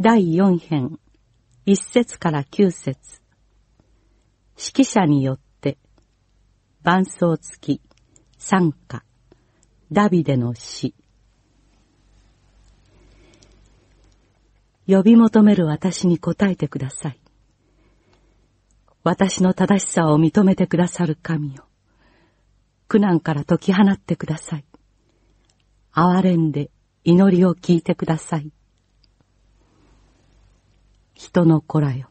第四編、一節から九節指揮者によって、伴奏付き、参加、ダビデの詩。呼び求める私に答えてください。私の正しさを認めてくださる神よ。苦難から解き放ってください。憐れんで祈りを聞いてください。人の子らよ。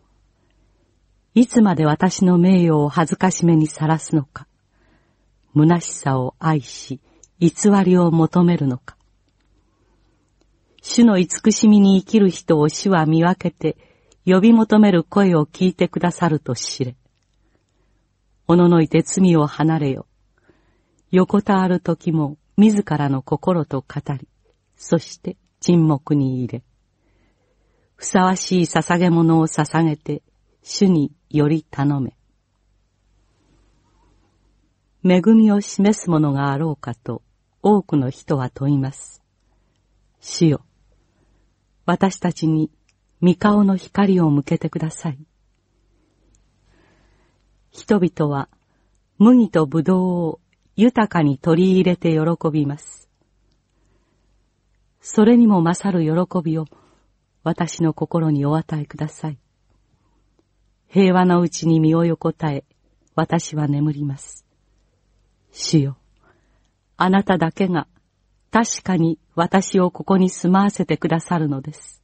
いつまで私の名誉を恥ずかしめにさらすのか。虚しさを愛し、偽りを求めるのか。主の慈しみに生きる人を主は見分けて、呼び求める声を聞いてくださると知れ。おののいて罪を離れよ。横たわる時も自らの心と語り、そして沈黙に入れ。ふさわしい捧げ物を捧げて、主により頼め。恵みを示すものがあろうかと、多くの人は問います。主よ、私たちに御顔の光を向けてください。人々は麦と葡萄を豊かに取り入れて喜びます。それにも勝る喜びを私の心にお与えください。平和のうちに身を横たえ、私は眠ります。主よ、あなただけが確かに私をここに住まわせてくださるのです。